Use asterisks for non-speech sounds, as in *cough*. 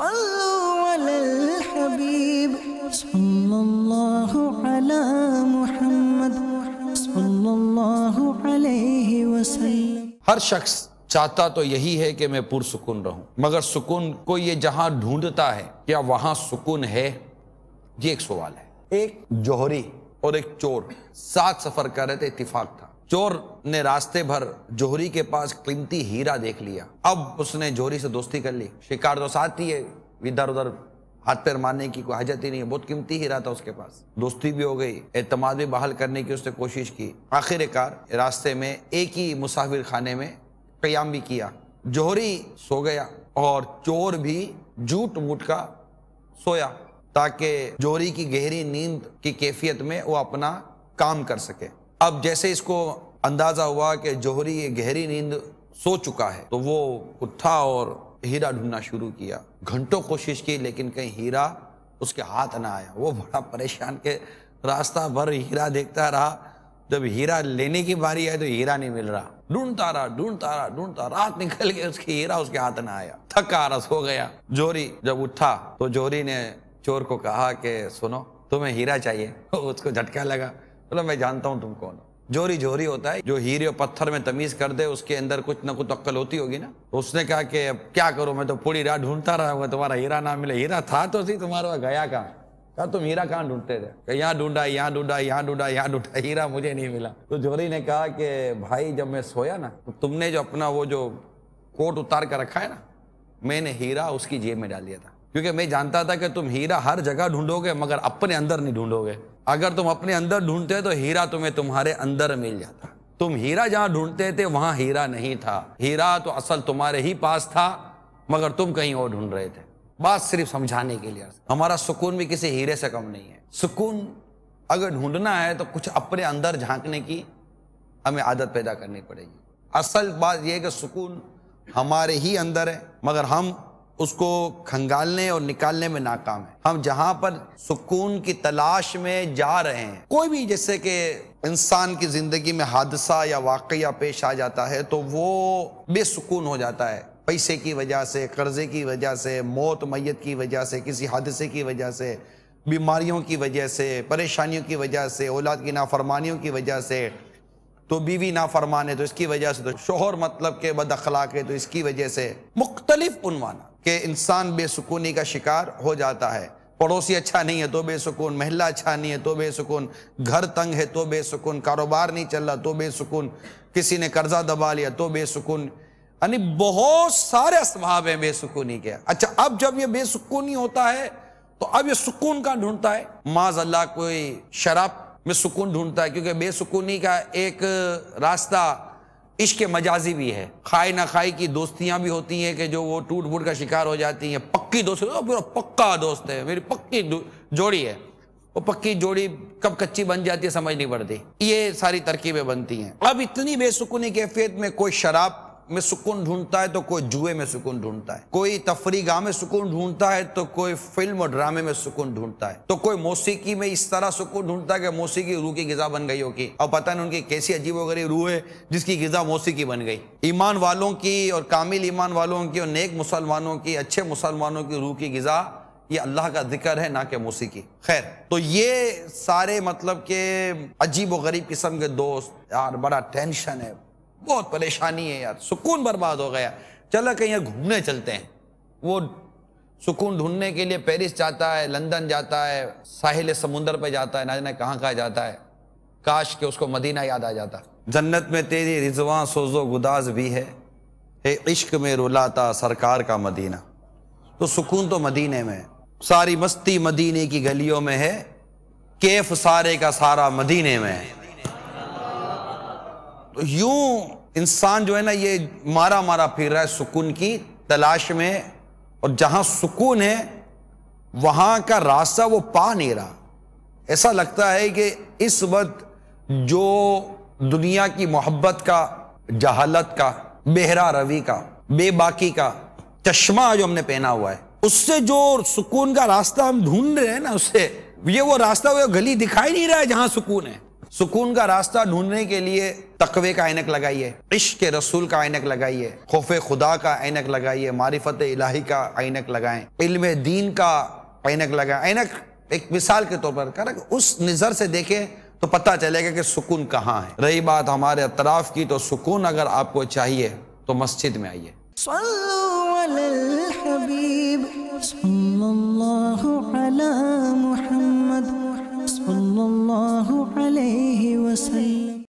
हर शख्स चाहता तो यही है कि मैं पुरसकून रहूं मगर सुकून को ये जहां ढूंढता है क्या वहां सुकून है ये एक सवाल है एक जोहरी और एक चोर साथ सफर कर रहे थे इतफाक था चोर ने रास्ते भर जोहरी के पास कीमती हीरा देख लिया अब उसने जोहरी से दोस्ती कर ली शिकार तो साथ ही है इधर उधर हाथ पैर मारने की कोई हाजत ही नहीं है बहुत कीमती हीरा था उसके पास दोस्ती भी हो गई एतमाद भी बहाल करने की उसने कोशिश की आखिरकार रास्ते में एक ही मुसाफिर खाने में क्याम भी किया जोहरी सो गया और चोर भी जूट मूट का सोया ताकि जोहरी की गहरी नींद की कैफियत में वो अपना काम कर सके अब जैसे इसको अंदाज़ा हुआ कि जोहरी ये गहरी नींद सो चुका है तो वो उठा और हीरा ढूंढना शुरू किया घंटों कोशिश की लेकिन कहीं हीरा उसके हाथ ना आया वो बड़ा परेशान के रास्ता भर हीरा देखता रहा जब हीरा लेने की बारी आई तो हीरा नहीं मिल रहा ढूंढता रहा ढूंढता रहा ढूंढता रात निकल के उसकी हीरा उसके हाथ ना आया थका रस हो गया जोरी जब उठा तो जोरी ने चोर को कहा कि सुनो तुम्हें हीरा चाहिए *laughs* उसको झटका लगा बोला तो मैं जानता हूँ तुम कौन हो जोरी जोरी होता है जो हीरे और पत्थर में तमीज कर दे उसके अंदर कुछ ना कुछ अक्कल होती होगी ना तो उसने कहा कि अब क्या करो मैं तो पूरी रात ढूंढता रहा तुम्हारा हीरा ना मिले हीरा था तो सही तुम्हारा गया कहाँ कहा तुम हीरा कहाँ ढूंढते थे यहाँ ढूंढा यहाँ ढूंढा यहाँ ढूंढा यहाँ ढूंढा हीरा मुझे नहीं मिला तो जोरी ने कहा कि भाई जब मैं सोया ना तो तुमने जो अपना वो जो कोट उतार कर रखा है ना मैंने हीरा उसकी जेब में डाल दिया था क्योंकि मैं जानता था कि तुम हीरा हर जगह ढूंढोगे मगर अपने अंदर नहीं ढूंढोगे अगर तुम अपने अंदर ढूंढते तो हीरा तुम्हें तुम्हारे अंदर मिल जाता तुम हीरा जहां ढूंढते थे वहां हीरा नहीं था हीरा तो असल तुम्हारे ही पास था मगर तुम कहीं और ढूंढ रहे थे बात सिर्फ समझाने के लिए हमारा सुकून भी किसी हीरे से कम नहीं है सुकून अगर ढूंढना है तो कुछ अपने अंदर झांकने की हमें आदत पैदा करनी पड़ेगी असल बात यह है कि सुकून हमारे ही अंदर है मगर हम उसको खंगालने और निकालने में नाकाम है हम जहाँ पर सुकून की तलाश में जा रहे हैं कोई भी जैसे कि इंसान की ज़िंदगी में हादसा या वाक़ पेश आ जाता है तो वो बेसुकून हो जाता है पैसे की वजह से कर्ज़े की वजह से मौत मैत की वजह से किसी हादसे की वजह से बीमारियों की वजह से परेशानियों की वजह से औलाद की नाफरमानियों की वजह से तो बीवी ना है तो इसकी वजह से तो शोहर मतलब के बद अखलाक है तो इसकी वजह से मुख्तलिफ के इंसान बेसकूनी का शिकार हो जाता है पड़ोसी अच्छा नहीं है तो बेसकून महिला अच्छा नहीं है तो बेसकून घर तंग है तो बेसकून कारोबार नहीं चल रहा तो बेसकून किसी ने कर्जा दबा लिया तो बेसकून यानी बहुत सारे असबाब हैं बेसकूनी के अच्छा अब जब ये बेसकूनी होता है तो अब ये सुकून का ढूंढता है माज अल्लाह कोई शराब में सुकून ढूंढता है क्योंकि बेसुकूनी का एक रास्ता इश्क मजाजी भी है खाए ना खाई की दोस्तियां भी होती हैं कि जो वो टूट फूट का शिकार हो जाती हैं पक्की दोस्त तो पक्का दोस्त है मेरी पक्की जोड़ी है वो पक्की जोड़ी कब कच्ची बन जाती है समझ नहीं पड़ती ये सारी तरकीबें बनती हैं अब इतनी बेसुकूनी कैफियत में कोई शराब में सुकून ढूंढता है तो कोई जुए में सुकून ढूंढता है कोई तफरी गाह में सुकून ढूंढता है तो कोई फिल्म और ड्रामे में सुकून ढूंढता है तो कोई मौसीकी में इस तरह सुकून ढूंढता है कि मौसीकी रूह की गजा बन गई होगी और पता नहीं उनकी कैसी अजीब वगैरह रूह है जिसकी गजा मौसीकी बन गई ईमान वालों की और कामिल ईमान वालों की और नेक मुसलमानों की अच्छे मुसलमानों की रूह की गजा ये अल्लाह का जिक्र है ना कि मौसीकी खैर तो ये सारे मतलब के अजीब व गरीब किस्म के दोस्त यार बड़ा टेंशन है बहुत परेशानी है यार सुकून बर्बाद हो गया चला कहीं यहाँ घूमने चलते हैं वो सुकून ढूंढने के लिए पेरिस जाता है लंदन जाता है साहिल समुंदर पर जाता है ना जाने कहाँ कहाँ जाता है काश के उसको मदीना याद आ जाता जन्नत में तेरी रिजवा सोजो गुदाज भी है हे इश्क में रुलाता सरकार का मदीना तो सुकून तो मदीने में सारी मस्ती मदीने की गलियों में है केफ सारे का सारा मदीने में है तो यूं इंसान जो है ना ये मारा मारा फिर रहा है सुकून की तलाश में और जहां सुकून है वहां का रास्ता वो पा नहीं रहा ऐसा लगता है कि इस वक्त जो दुनिया की मोहब्बत का जहालत का बेहरा रवि का बेबाकी का चश्मा जो हमने पहना हुआ है उससे जो सुकून का रास्ता हम ढूंढ रहे हैं ना उससे ये वो रास्ता वो गली दिखाई नहीं रहा है जहां सुकून है सुकून का रास्ता ढूंढने के लिए तकवे का ऐनक लगाइए इश्क के रसूल का ऐनक लगाइए खौफ खुदा का ऐनक लगाइए मारिफत इलाही का ऐनक लगाएं इल्म दीन का ऐनक लगाएं ऐनक एक मिसाल के तौर पर कर उस नज़र से देखें तो पता चलेगा कि सुकून कहाँ है रही बात हमारे अतराफ की तो सुकून अगर आपको चाहिए तो मस्जिद में आइए